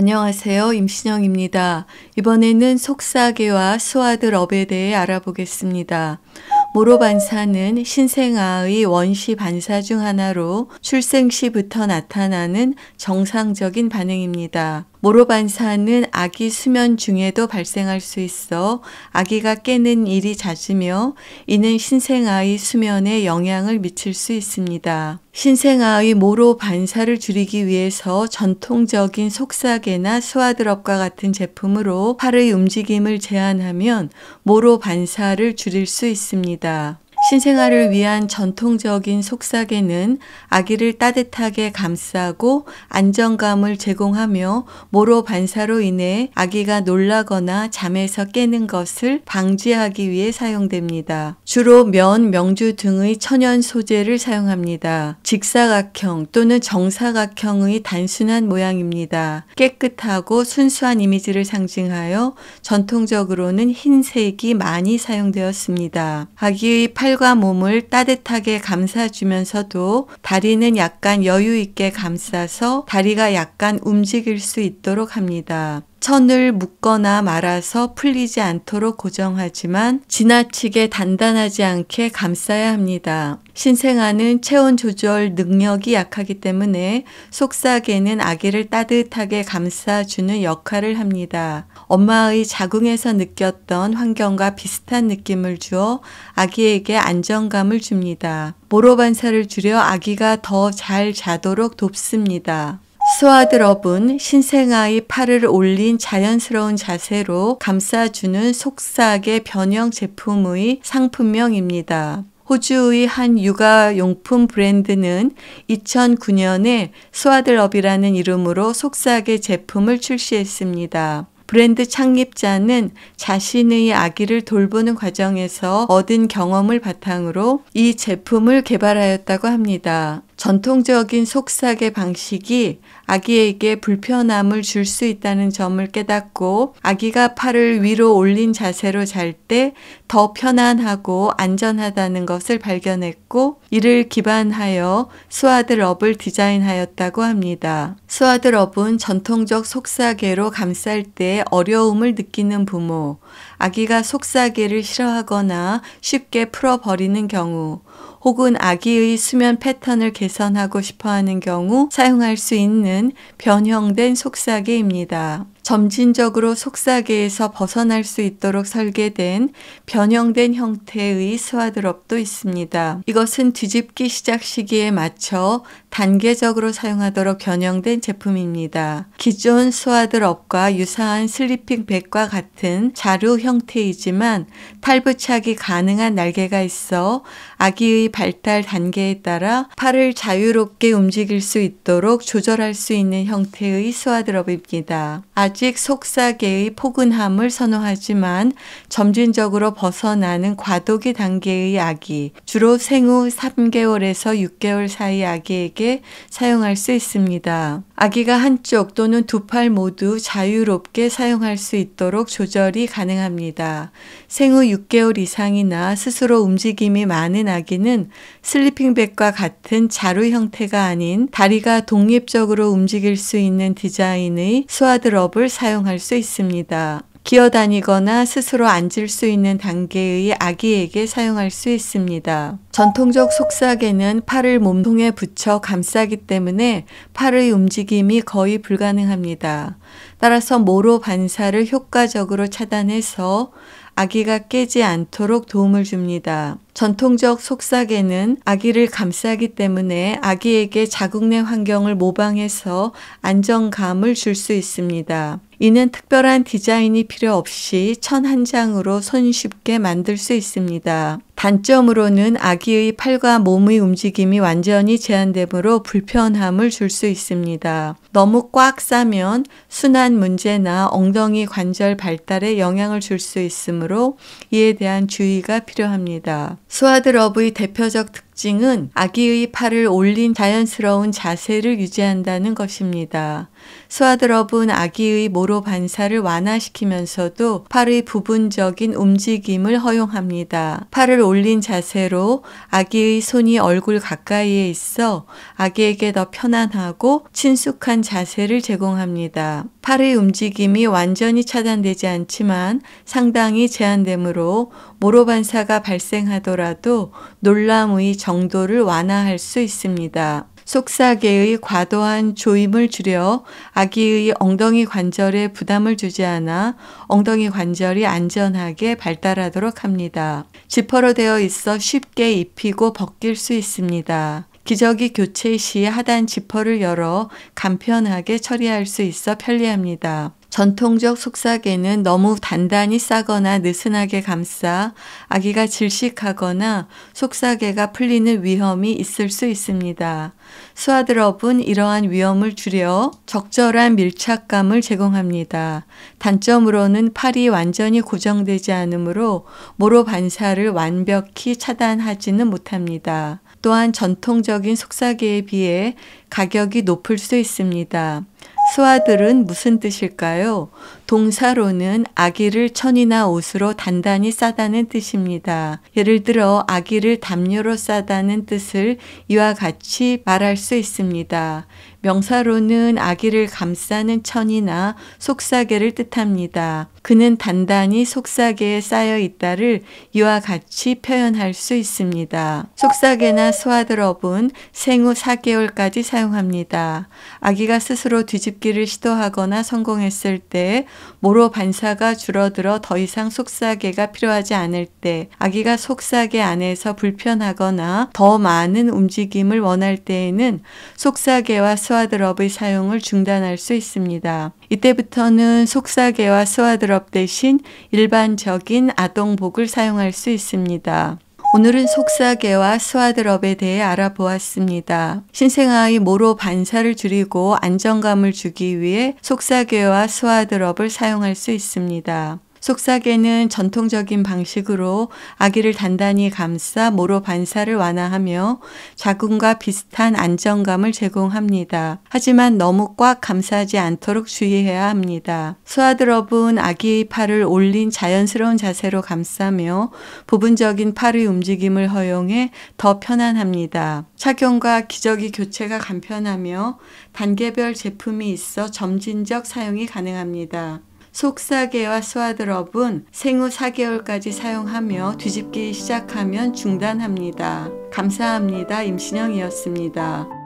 안녕하세요. 임신영입니다. 이번에는 속사계와 스와드럽에 대해 알아보겠습니다. 모로반사는 신생아의 원시 반사 중 하나로 출생 시부터 나타나는 정상적인 반응입니다. 모로반사는 아기 수면 중에도 발생할 수 있어 아기가 깨는 일이 잦으며 이는 신생아의 수면에 영향을 미칠 수 있습니다. 신생아의 모로 반사를 줄이기 위해서 전통적인 속사개나 수화드럽과 같은 제품으로 팔의 움직임을 제한하면 모로 반사를 줄일 수 있습니다. 신생아를 위한 전통적인 속삭이는 아기를 따뜻하게 감싸고 안정감을 제공하며 모로 반사로 인해 아기가 놀라거나 잠에서 깨는 것을 방지하기 위해 사용됩니다. 주로 면, 명주 등의 천연 소재를 사용합니다. 직사각형 또는 정사각형의 단순한 모양입니다. 깨끗하고 순수한 이미지를 상징하여 전통적으로는 흰색이 많이 사용되었습니다. 아기의 팔 팔과 몸을 따뜻하게 감싸주면서도 다리는 약간 여유 있게 감싸서 다리가 약간 움직일 수 있도록 합니다. 천을 묶거나 말아서 풀리지 않도록 고정하지만 지나치게 단단하지 않게 감싸야 합니다. 신생아는 체온 조절 능력이 약하기 때문에 속삭이는 아기를 따뜻하게 감싸주는 역할을 합니다. 엄마의 자궁에서 느꼈던 환경과 비슷한 느낌을 주어 아기에게 안정감을 줍니다. 모로 반사를 줄여 아기가 더 잘 자도록 돕습니다. 스와드럽은 신생아의 팔을 올린 자연스러운 자세로 감싸주는 속삭의 변형 제품의 상품명입니다. 호주의 한 육아용품 브랜드는 2009년에 소아들업이라는 이름으로 속삭의 제품을 출시했습니다. 브랜드 창립자는 자신의 아기를 돌보는 과정에서 얻은 경험을 바탕으로 이 제품을 개발하였다고 합니다. 전통적인 속삭의 방식이 아기에게 불편함을 줄 수 있다는 점을 깨닫고 아기가 팔을 위로 올린 자세로 잘 때 더 편안하고 안전하다는 것을 발견했고 이를 기반하여 스와드럽을 디자인하였다고 합니다. 스와드럽은 전통적 속사계로 감쌀 때 어려움을 느끼는 부모, 아기가 속사계를 싫어하거나 쉽게 풀어버리는 경우, 혹은 아기의 수면 패턴을 개선하고 싶어 하는 경우 사용할 수 있는 변형된 속삭이입니다. 점진적으로 속사계에서 벗어날 수 있도록 설계된 변형된 형태의 스와드롭도 있습니다. 이것은 뒤집기 시작 시기에 맞춰 단계적으로 사용하도록 변형된 제품입니다. 기존 스와드롭과 유사한 슬리핑 백과 같은 자루 형태이지만 탈부착이 가능한 날개가 있어 아기의 발달 단계에 따라 팔을 자유롭게 움직일 수 있도록 조절할 수 있는 형태의 스와드롭입니다. 아직 속계의 포근함을 선호하지만 점진적으로 벗어나는 과도기 단계의 아기, 주로 생후 3개월에서 6개월 사이 아기에게 사용할 수 있습니다. 아기가 한쪽 또는 두 팔 모두 자유롭게 사용할 수 있도록 조절이 가능합니다. 생후 6개월 이상이나 스스로 움직임이 많은 아기는 슬리핑백과 같은 자루 형태가 아닌 다리가 독립적으로 움직일 수 있는 디자인의 스와드럽을 사용할 수 있습니다. 기어다니거나 스스로 앉을 수 있는 단계의 아기에게 사용할 수 있습니다. 전통적 속삭에는 팔을 몸통에 붙여 감싸기 때문에 팔의 움직임이 거의 불가능합니다. 따라서 모로 반사를 효과적으로 차단해서 아기가 깨지 않도록 도움을 줍니다. 전통적 속삭에는 아기를 감싸기 때문에 아기에게 자궁 내 환경을 모방해서 안정감을 줄 수 있습니다. 이는 특별한 디자인이 필요 없이 천 한 장으로 손쉽게 만들 수 있습니다. 단점으로는 아기의 팔과 몸의 움직임이 완전히 제한되므로 불편함을 줄 수 있습니다. 너무 꽉 싸면 순환 문제나 엉덩이 관절 발달에 영향을 줄 수 있으므로 이에 대한 주의가 필요합니다. 스와드러브의 대표적 특징은 특징은 아기의 팔을 올린 자연스러운 자세를 유지한다는 것입니다. 스와드럽은 아기의 모로 반사를 완화시키면서도 팔의 부분적인 움직임을 허용합니다. 팔을 올린 자세로 아기의 손이 얼굴 가까이에 있어 아기에게 더 편안하고 친숙한 자세를 제공합니다. 팔의 움직임이 완전히 차단되지 않지만 상당히 제한되므로 모로반사가 발생하더라도 놀라움의 정도를 완화할 수 있습니다. 속삭개의 과도한 조임을 줄여 아기의 엉덩이 관절에 부담을 주지 않아 엉덩이 관절이 안전하게 발달하도록 합니다. 지퍼로 되어 있어 쉽게 입히고 벗길 수 있습니다. 기저귀 교체 시 하단 지퍼를 열어 간편하게 처리할 수 있어 편리합니다. 전통적 속삭개는 너무 단단히 싸거나 느슨하게 감싸 아기가 질식하거나 속삭개가 풀리는 위험이 있을 수 있습니다. 스와드럽은 이러한 위험을 줄여 적절한 밀착감을 제공합니다. 단점으로는 팔이 완전히 고정되지 않으므로 모로 반사를 완벽히 차단하지는 못합니다. 또한 전통적인 속삭이에 비해 가격이 높을 수 있습니다. 수화들은 무슨 뜻일까요? 동사로는 아기를 천이나 옷으로 단단히 싸다는 뜻입니다. 예를 들어 아기를 담요로 싸다는 뜻을 이와 같이 말할 수 있습니다. 명사로는 아기를 감싸는 천이나 속사계를 뜻합니다. 그는 단단히 속사계에 쌓여 있다를 이와 같이 표현할 수 있습니다. 속사계나 스와드럽은 생후 4개월까지 사용합니다. 아기가 스스로 뒤집기를 시도하거나 성공했을 때 모로 반사가 줄어들어 더 이상 속사계가 필요하지 않을 때 아기가 속사계 안에서 불편하거나 더 많은 움직임을 원할 때에는 속사계와 스와드롭의 사용을 중단할 수 있습니다. 이때부터는 속사계와스와드롭 대신 일반적인 아동복을 사용할 수 있습니다. 오늘은 속사계와 스와드롭에 대해 알아보았습니다. 신생아의 모로 반사를 줄이고 안정감을 주기 위해 속사계와 스와드롭을 사용할 수 있습니다. 속삭개는 전통적인 방식으로 아기를 단단히 감싸 모로 반사를 완화하며 자궁과 비슷한 안정감을 제공합니다. 하지만 너무 꽉 감싸지 않도록 주의해야 합니다. 소아드럽은 아기의 팔을 올린 자연스러운 자세로 감싸며 부분적인 팔의 움직임을 허용해 더 편안합니다. 착용과 기저귀 교체가 간편하며 단계별 제품이 있어 점진적 사용이 가능합니다. 속사계와 스와드럽은 생후 4개월까지 사용하며 뒤집기 시작하면 중단합니다. 감사합니다. 임신영이었습니다.